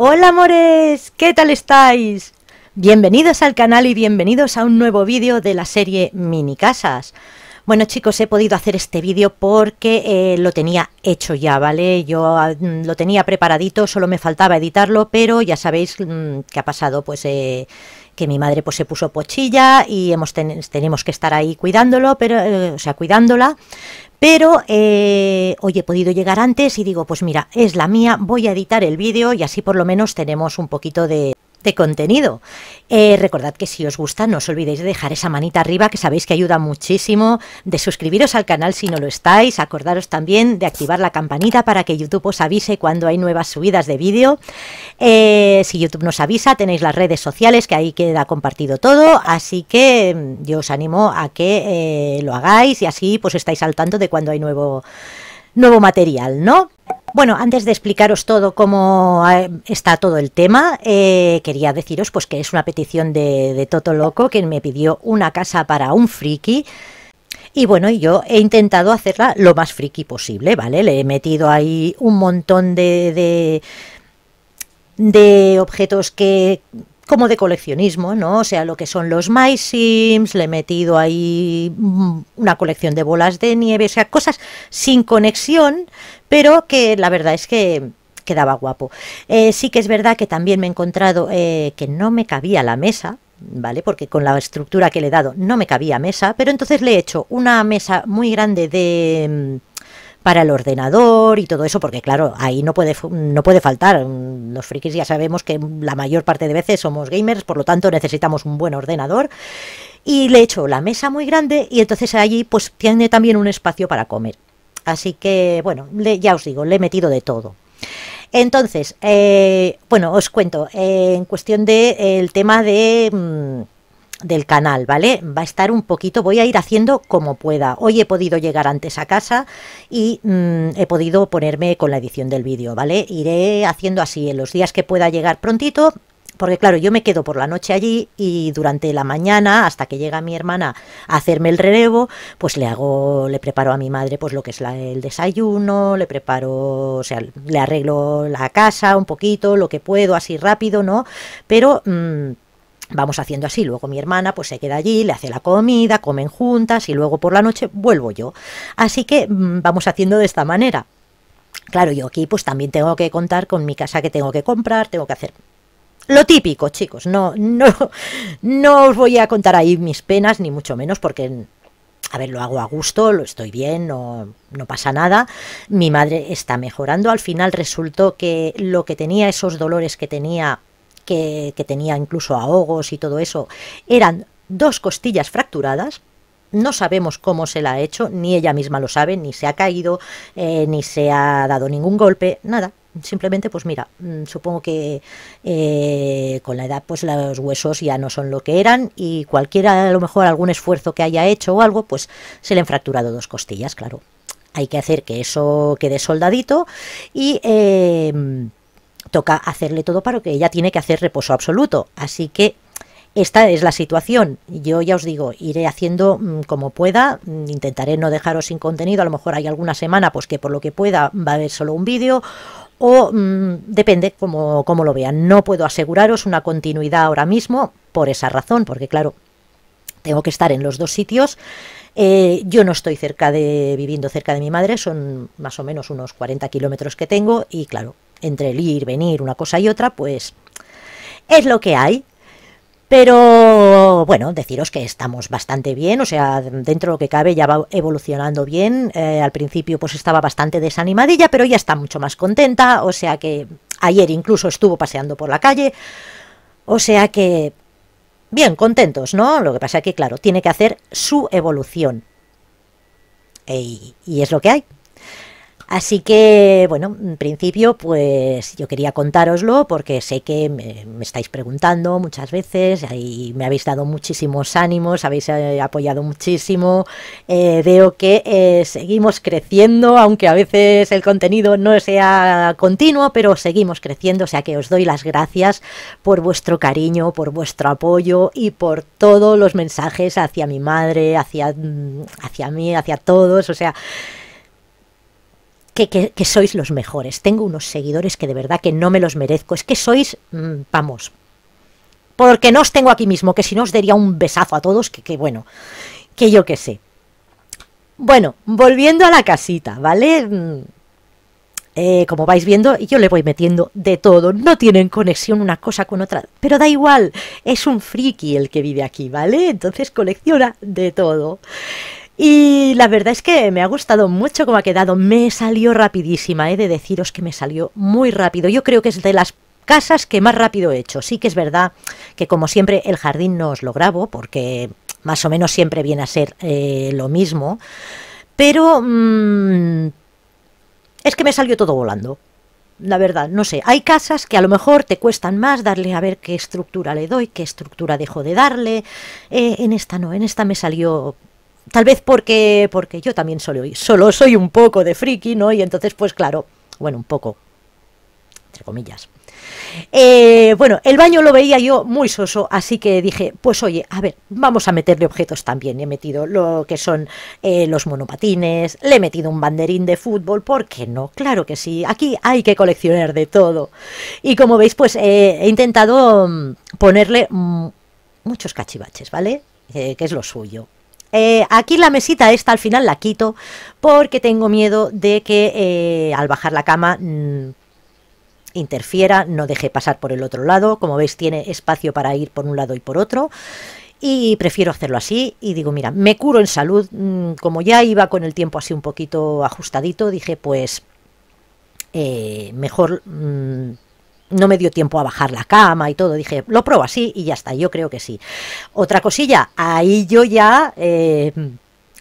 Hola amores, ¿qué tal estáis? Bienvenidos al canal y bienvenidos a un nuevo vídeo de la serie Mini Casas. Bueno chicos, he podido hacer este vídeo porque eh, lo tenía hecho ya, ¿vale? Yo mm, lo tenía preparadito, solo me faltaba editarlo, pero ya sabéis mm, qué ha pasado, pues eh, que mi madre pues se puso pochilla y hemos tenemos que estar ahí cuidándolo, pero eh, o sea, cuidándola, pero eh, hoy he podido llegar antes y digo, pues mira, es la mía, voy a editar el vídeo y así por lo menos tenemos un poquito de, de contenido. Eh, recordad que si os gusta, no os olvidéis de dejar esa manita arriba, que sabéis que ayuda muchísimo, de suscribiros al canal si no lo estáis, acordaros también de activar la campanita para que YouTube os avise cuando hay nuevas subidas de vídeo. Eh, si YouTube nos avisa, tenéis las redes sociales, que ahí queda compartido todo, así que mm, yo os animo a que eh, lo hagáis y así pues estáis al tanto de cuando hay nuevo, nuevo material, ¿no? Bueno, antes de explicaros todo cómo eh, está todo el tema, eh, quería deciros pues que es una petición de, Toto Loco, que me pidió una casa para un friki. Y bueno, yo he intentado hacerla lo más friki posible, ¿vale? Le he metido ahí un montón de, de de objetos que como de coleccionismo, ¿no? O sea, lo que son los My Sims, le he metido ahí mm, una colección de bolas de nieve, o sea, cosas sin conexión, pero que la verdad es que quedaba guapo. Eh, sí que es verdad que también me he encontrado eh, que no me cabía la mesa, ¿vale? Porque con la estructura que le he dado no me cabía mesa, pero entonces le he hecho una mesa muy grande de mm, para el ordenador y todo eso, porque claro, ahí no puede, no puede faltar. Mm, los frikis ya sabemos que la mayor parte de veces somos gamers, por lo tanto necesitamos un buen ordenador. Y le he hecho la mesa muy grande y entonces allí pues tiene también un espacio para comer. Así que, bueno, ya os digo, le he metido de todo. Entonces, eh, bueno, os cuento, eh, en cuestión del de, el tema de... Mm, del canal, ¿vale? Va a estar un poquito, voy a ir haciendo como pueda. Hoy he podido llegar antes a casa y mm, he podido ponerme con la edición del vídeo, ¿vale? Iré haciendo así en los días que pueda llegar prontito, porque claro, yo me quedo por la noche allí y durante la mañana, hasta que llega mi hermana a hacerme el relevo, pues le hago, le preparo a mi madre pues lo que es el desayuno, le preparo, o sea, le arreglo la casa un poquito, lo que puedo, así rápido, ¿no? Pero... Mm, vamos haciendo así. Luego mi hermana pues se queda allí, le hace la comida, comen juntas y luego por la noche vuelvo yo. Así que mm, vamos haciendo de esta manera. Claro, yo aquí pues también tengo que contar con mi casa que tengo que comprar, tengo que hacer lo típico, chicos. No no no os voy a contar ahí mis penas ni mucho menos porque a ver, lo hago a gusto, lo estoy bien, no pasa nada. Mi madre está mejorando. Al final resultó que lo que tenía, esos dolores que tenía que, tenía incluso ahogos y todo eso, eran dos costillas fracturadas, no sabemos cómo se la ha hecho, ni ella misma lo sabe, ni se ha caído, eh, ni se ha dado ningún golpe, nada. Simplemente, pues mira, mm, supongo que eh, con la edad, pues los huesos ya no son lo que eran y cualquiera, a lo mejor algún esfuerzo que haya hecho o algo, pues se le han fracturado dos costillas, claro. Hay que hacer que eso quede soldadito y... Eh, toca hacerle todo para que ella tiene que hacer reposo absoluto. Así que esta es la situación. Yo ya os digo, iré haciendo mm, como pueda, mm, intentaré no dejaros sin contenido, a lo mejor hay alguna semana pues que por lo que pueda va a haber solo un vídeo o mm, depende como, como lo vean. No puedo aseguraros una continuidad ahora mismo por esa razón, porque claro, tengo que estar en los dos sitios. Eh, yo no estoy cerca de viviendo cerca de mi madre, son más o menos unos 40 kilómetros que tengo y claro, entre el ir, venir, una cosa y otra, pues es lo que hay. Pero bueno, deciros que estamos bastante bien, o sea, dentro de lo que cabe ya va evolucionando bien. Eh, al principio pues estaba bastante desanimadilla, pero ya está mucho más contenta, o sea que ayer incluso estuvo paseando por la calle, o sea que bien, contentos, ¿no? Lo que pasa es que, claro, tiene que hacer su evolución. y es lo que hay. Así que, bueno, en principio, pues yo quería contároslo porque sé que me, estáis preguntando muchas veces y me habéis dado muchísimos ánimos, habéis eh, apoyado muchísimo. Eh, veo que eh, seguimos creciendo, aunque a veces el contenido no sea continuo, pero seguimos creciendo. O sea que os doy las gracias por vuestro cariño, por vuestro apoyo y por todos los mensajes hacia mi madre, hacia, mm, hacia mí, hacia todos. O sea, que, sois los mejores. Tengo unos seguidores que de verdad que no me los merezco. Es que sois, mm, vamos, porque no os tengo aquí mismo, que si no os daría un besazo a todos, que, bueno, que yo qué sé. Bueno, volviendo a la casita, ¿vale? Mm, eh, como vais viendo, yo le voy metiendo de todo. No tienen conexión una cosa con otra, pero da igual, es un friki el que vive aquí, ¿vale? Entonces colecciona de todo. Y la verdad es que me ha gustado mucho cómo ha quedado. Me salió rapidísima, he de deciros que me salió muy rápido. Yo creo que es de las casas que más rápido he hecho. Sí que es verdad que como siempre el jardín no os lo grabo porque más o menos siempre viene a ser eh, lo mismo. Pero mm, es que me salió todo volando. La verdad, no sé. Hay casas que a lo mejor te cuestan más darle a ver qué estructura le doy, qué estructura dejo de darle. Eh, en esta no, en esta me salió tal vez porque, porque yo también solo, solo soy un poco de friki, ¿no? Y entonces, pues claro, bueno, un poco, entre comillas. Eh, bueno, el baño lo veía yo muy soso, así que dije, pues oye, a ver, vamos a meterle objetos también. he metido lo que son eh, los monopatines, le he metido un banderín de fútbol, ¿por qué no? Claro que sí, aquí hay que coleccionar de todo. Y como veis, pues eh, he intentado mm, ponerle mm, muchos cachivaches, ¿vale? que es lo suyo. Eh, aquí la mesita esta al final la quito porque tengo miedo de que eh, al bajar la cama mm, interfiera, no deje pasar por el otro lado. Como veis tiene espacio para ir por un lado y por otro. Y prefiero hacerlo así y digo, mira, me curo en salud. Mm, como ya iba con el tiempo así un poquito ajustadito, dije, pues eh, mejor mm, no me dio tiempo a bajar la cama y todo. Dije, lo pruebo así y ya está, yo creo que sí. Otra cosilla, ahí yo ya, eh,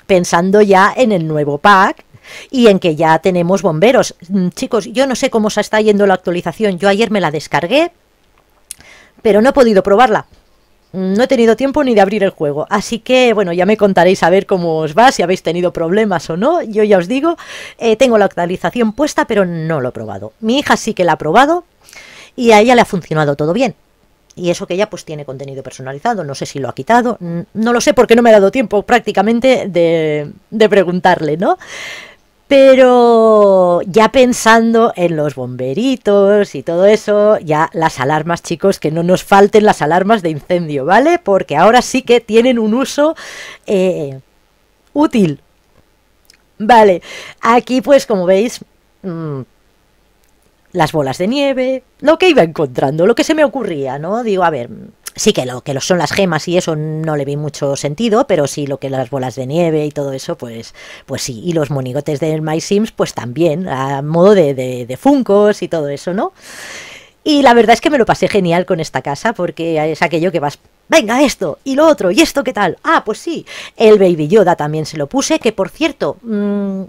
pensando ya en el nuevo pack, y en que ya tenemos bomberos. Mm, chicos, yo no sé cómo se está yendo la actualización. Yo ayer me la descargué, pero no he podido probarla. Mm, no he tenido tiempo ni de abrir el juego, así que bueno, ya me contaréis a ver cómo os va, si habéis tenido problemas o no. Yo ya os digo, eh, tengo la actualización puesta, pero no lo he probado. Mi hija sí que la ha probado y a ella le ha funcionado todo bien. Y eso que ella pues tiene contenido personalizado, no sé si lo ha quitado, no lo sé porque no me ha dado tiempo prácticamente de, preguntarle, ¿no? Pero ya pensando en los bomberitos y todo eso, ya las alarmas, chicos, que no nos falten las alarmas de incendio, ¿vale? Porque ahora sí que tienen un uso eh, útil. Vale, aquí pues como veis... Mm, las bolas de nieve, lo que iba encontrando, lo que se me ocurría, ¿no? Digo, a ver, sí que lo que son las gemas y eso no le vi mucho sentido, pero sí lo que las bolas de nieve y todo eso, pues, pues sí. Y los monigotes de My Sims, pues también, a modo de, de, funcos y todo eso, ¿no? Y la verdad es que me lo pasé genial con esta casa porque es aquello que vas venga esto y lo otro y esto qué tal. Ah, pues sí, el Baby Yoda también se lo puse, que por cierto, mmm,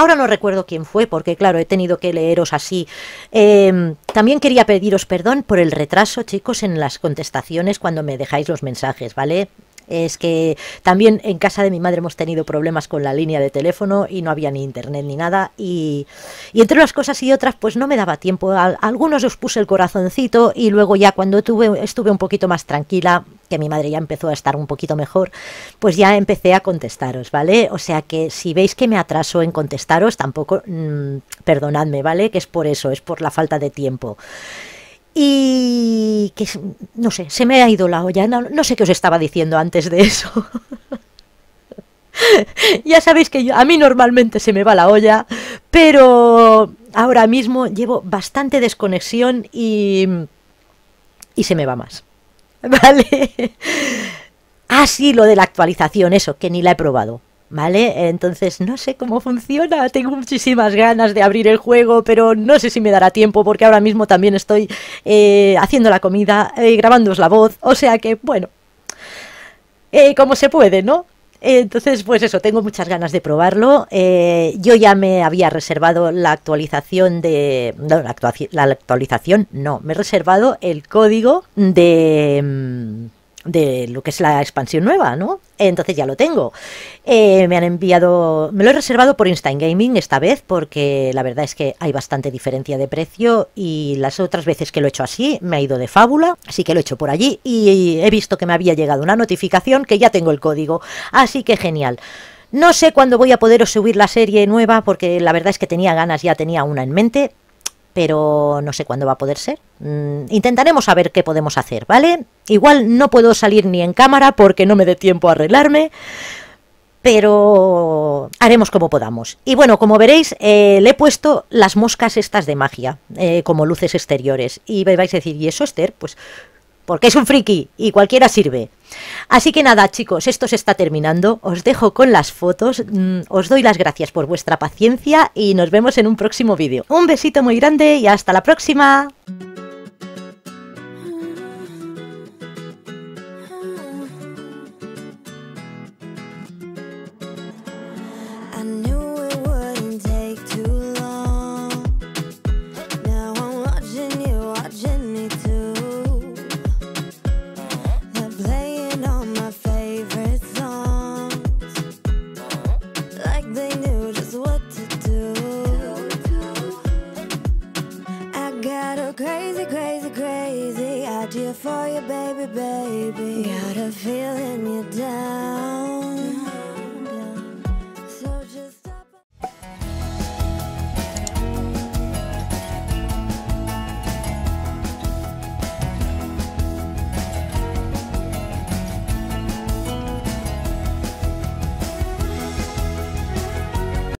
Ahora no recuerdo quién fue, porque claro, he tenido que leeros así. Em, también quería pediros perdón por el retraso, chicos, en las contestaciones cuando me dejáis los mensajes, ¿vale? Es que también en casa de mi madre hemos tenido problemas con la línea de teléfono y no había ni internet ni nada. Y, entre unas cosas y otras, pues no me daba tiempo. algunos os puse el corazoncito y luego ya cuando estuve un poquito más tranquila, que mi madre ya empezó a estar un poquito mejor, pues ya empecé a contestaros, ¿vale? O sea que si veis que me atraso en contestaros, tampoco mm, perdonadme, ¿vale? Que es por eso, es por la falta de tiempo. Y que no sé, se me ha ido la olla, no, sé qué os estaba diciendo antes de eso. ya sabéis que a mí normalmente se me va la olla, pero ahora mismo llevo bastante desconexión y se me va más. ¿vale? así ah, lo de la actualización, eso, que ni la he probado. ¿Vale? Entonces no sé cómo funciona. Tengo muchísimas ganas de abrir el juego, pero no sé si me dará tiempo porque ahora mismo también estoy eh, haciendo la comida, y eh, grabándoos la voz. O sea que, bueno, eh, como se puede, ¿no? Entonces, pues eso, tengo muchas ganas de probarlo. Eh, yo ya me había reservado la actualización de... No, la, actualización, no, me he reservado el código de... Mm, de lo que es la expansión nueva, ¿no? Entonces ya lo tengo. Eh, me han enviado, me lo he reservado por Instant Gaming esta vez porque la verdad es que hay bastante diferencia de precio y las otras veces que lo he hecho así me ha ido de fábula, así que lo he hecho por allí y he visto que me había llegado una notificación que ya tengo el código, así que genial. No sé cuándo voy a poder subir la serie nueva porque la verdad es que tenía ganas, ya tenía una en mente, pero no sé cuándo va a poder ser. Mm, intentaremos saber qué podemos hacer, ¿vale? Igual no puedo salir ni en cámara porque no me dé tiempo a arreglarme pero haremos como podamos. Y bueno, como veréis, eh, le he puesto las moscas estas de magia, eh, como luces exteriores. Y vais a decir, ¿y eso, Esther? Pues porque es un friki y cualquiera sirve. Así que nada, chicos, esto se está terminando. Os dejo con las fotos, mm, os doy las gracias por vuestra paciencia y nos vemos en un próximo vídeo. Un besito muy grande y hasta la próxima. feeling you down.